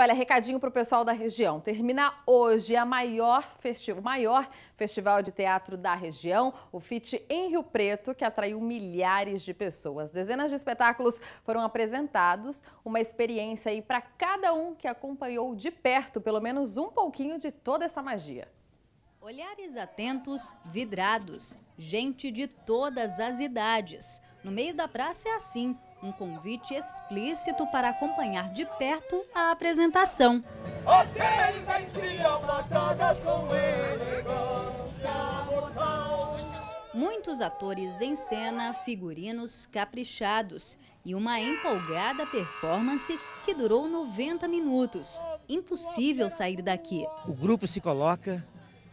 olha, recadinho para o pessoal da região. Termina hoje a maior festi o maior festival de teatro da região, o FIT em Rio Preto, que atraiu milhares de pessoas. Dezenas de espetáculos foram apresentados, uma experiência aí para cada um que acompanhou de perto pelo menos um pouquinho de toda essa magia. Olhares atentos, vidrados, gente de todas as idades. No meio da praça é assim, um convite explícito para acompanhar de perto a apresentação. Muitos atores em cena, figurinos caprichados e uma empolgada performance que durou 90 minutos. Impossível sair daqui. O grupo se coloca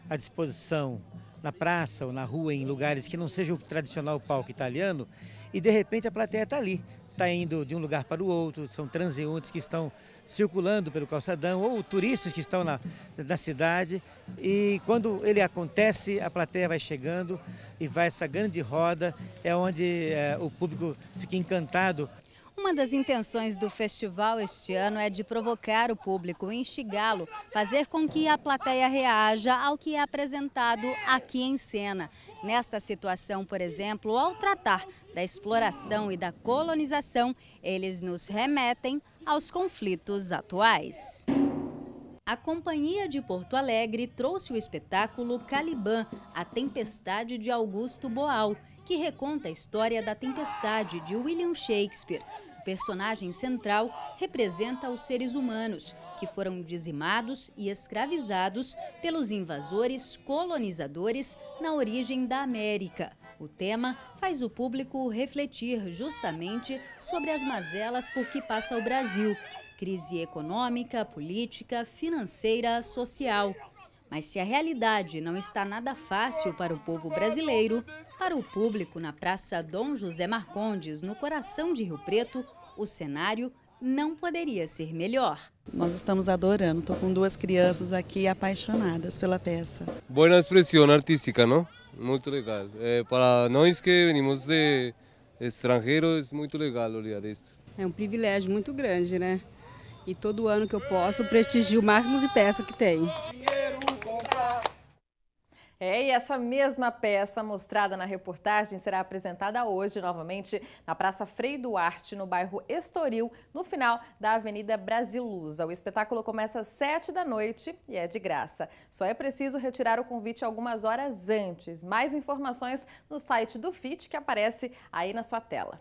à disposição na praça ou na rua, em lugares que não seja o tradicional palco italiano, e de repente a plateia está ali, está indo de um lugar para o outro, são transeuntes que estão circulando pelo calçadão ou turistas que estão na, na cidade. E quando ele acontece, a plateia vai chegando e vai essa grande roda, é onde é, o público fica encantado uma das intenções do festival este ano é de provocar o público, instigá-lo, fazer com que a plateia reaja ao que é apresentado aqui em cena. Nesta situação, por exemplo, ao tratar da exploração e da colonização, eles nos remetem aos conflitos atuais. A Companhia de Porto Alegre trouxe o espetáculo Caliban, a Tempestade de Augusto Boal, que reconta a história da tempestade de William Shakespeare. O personagem central representa os seres humanos que foram dizimados e escravizados pelos invasores colonizadores na origem da América. O tema faz o público refletir justamente sobre as mazelas por que passa o Brasil. Crise econômica, política, financeira, social. Mas se a realidade não está nada fácil para o povo brasileiro, para o público na Praça Dom José Marcondes, no coração de Rio Preto, o cenário não poderia ser melhor. Nós estamos adorando, estou com duas crianças aqui apaixonadas pela peça. Boa expressão artística, não? Muito legal. É, para nós que venimos de estrangeiros, é muito legal olhar isso. É um privilégio muito grande, né? E todo ano que eu posso, prestigio o máximo de peça que tem. É, e essa mesma peça mostrada na reportagem será apresentada hoje novamente na Praça Frei Duarte, no bairro Estoril, no final da Avenida Brasilusa. O espetáculo começa às sete da noite e é de graça. Só é preciso retirar o convite algumas horas antes. Mais informações no site do FIT que aparece aí na sua tela.